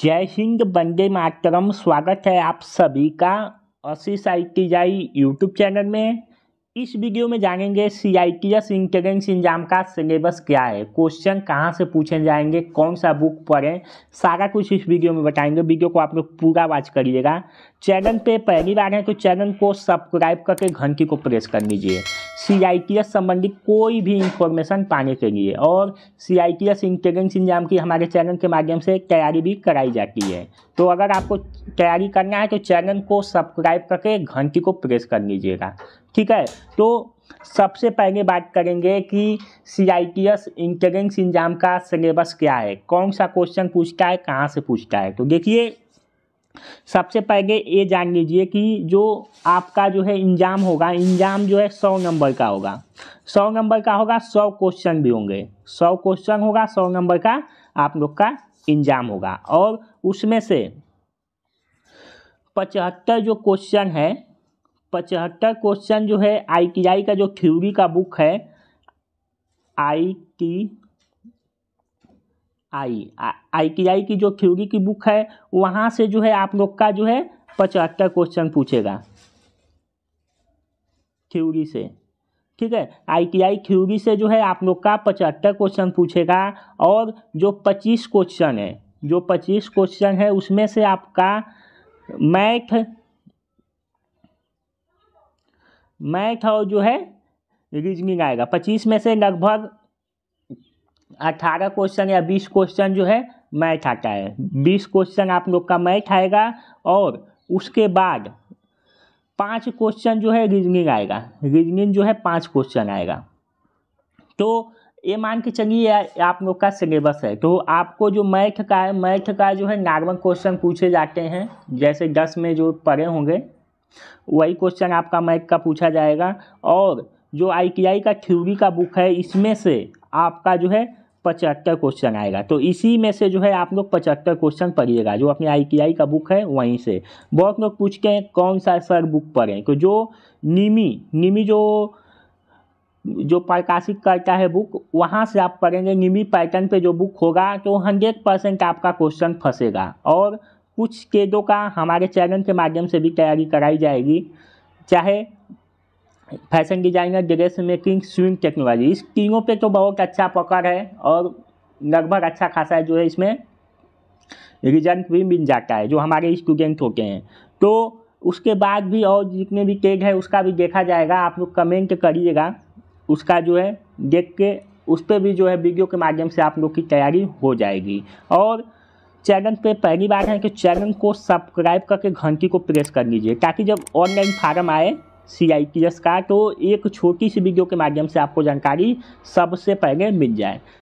जय हिंद बंदे मातरम स्वागत है आप सभी का अशीष आई टी जाई यूट्यूब चैनल में इस वीडियो में जानेंगे C I T S entrance exam का सिलेबस क्या है क्वेश्चन कहाँ से पूछे जाएंगे कौन सा बुक पढ़ें सारा कुछ इस वीडियो में बताएंगे वीडियो को आप लोग पूरा वॉच करिएगा चैनल पे पहली बार है तो चैनल को सब्सक्राइब करके घंटी को प्रेस कर लीजिए सी आई टी एस संबंधित कोई भी इंफॉर्मेशन पाने के लिए और C I T S entrance exam की हमारे चैनल के माध्यम से तैयारी भी कराई जाती है तो अगर आपको तैयारी करना है तो चैनल को सब्सक्राइब करके घंटी को प्रेस कर लीजिएगा ठीक है तो सबसे पहले बात करेंगे कि C I T S entrance exam का सिलेबस क्या है कौन सा क्वेश्चन पूछता है कहाँ से पूछता है तो देखिए सबसे पहले ये जान लीजिए कि जो आपका जो है इंजाम होगा इंजाम जो है सौ नंबर का होगा सौ नंबर का होगा सौ क्वेश्चन भी होंगे सौ क्वेश्चन होगा सौ नंबर का आप लोग का इंजाम होगा और उसमें से पचहत्तर जो क्वेश्चन है पचहत्तर क्वेश्चन जो है आई टी आई का जो थ्योरी का बुक है I T I I T I की जो थ्योरी की बुक है वहाँ से जो है आप लोग का जो है पचहत्तर क्वेश्चन पूछेगा थ्योरी से ठीक है आई टी आई थ्योरी से जो है आप लोग का पचहत्तर क्वेश्चन पूछेगा और जो पच्चीस क्वेश्चन है जो पच्चीस क्वेश्चन है उसमें से आपका मैथ मैथ और जो है रीजनिंग आएगा पच्चीस में से लगभग अट्ठारह क्वेश्चन या बीस क्वेश्चन जो है मैथ आता है बीस क्वेश्चन आप लोग का मैथ आएगा और उसके बाद पांच क्वेश्चन जो है रीजनिंग आएगा रीजनिंग जो है पांच क्वेश्चन आएगा तो ये मान के चलिए आप लोग का सिलेबस है तो आपको जो मैथ का है मैथ का जो है नॉर्मल क्वेश्चन पूछे जाते हैं जैसे दस में जो पढ़े होंगे वही क्वेश्चन आपका मैथ का पूछा जाएगा और जो आई टी आई का थ्यूरी का बुक है इसमें से आपका जो है पचहत्तर क्वेश्चन आएगा तो इसी में से जो है आप लोग पचहत्तर क्वेश्चन पढ़िएगा जो अपने आई का बुक है वहीं से बहुत लोग पूछते हैं कौन सा सर बुक पढ़ें तो जो निमी निमी जो जो प्रकाशित करता है बुक वहाँ से आप पढ़ेंगे निमी पैटर्न पे जो बुक होगा तो हंड्रेड परसेंट आपका क्वेश्चन फंसेगा और कुछ कैदों का हमारे चैनल के माध्यम से भी तैयारी कराई जाएगी चाहे fashion designer dress making sewing technology इस तीनों पे तो बहुत अच्छा पकड़ है और लगभग अच्छा खासा है जो है इसमें रिजल्ट भी मिल जाता है जो हमारे स्टूडेंट होते हैं तो उसके बाद भी और जितने भी टेग है उसका भी देखा जाएगा आप लोग कमेंट करिएगा उसका जो है देख के उस पर भी जो है वीडियो के माध्यम से आप लोग की तैयारी हो जाएगी और चैनल पे पहली बार है कि चैनल को सब्सक्राइब करके घंटी को प्रेस कर लीजिए ताकि जब ऑनलाइन फार्म आए सी आई टी एस का तो एक छोटी सी वीडियो के माध्यम से आपको जानकारी सबसे पहले मिल जाए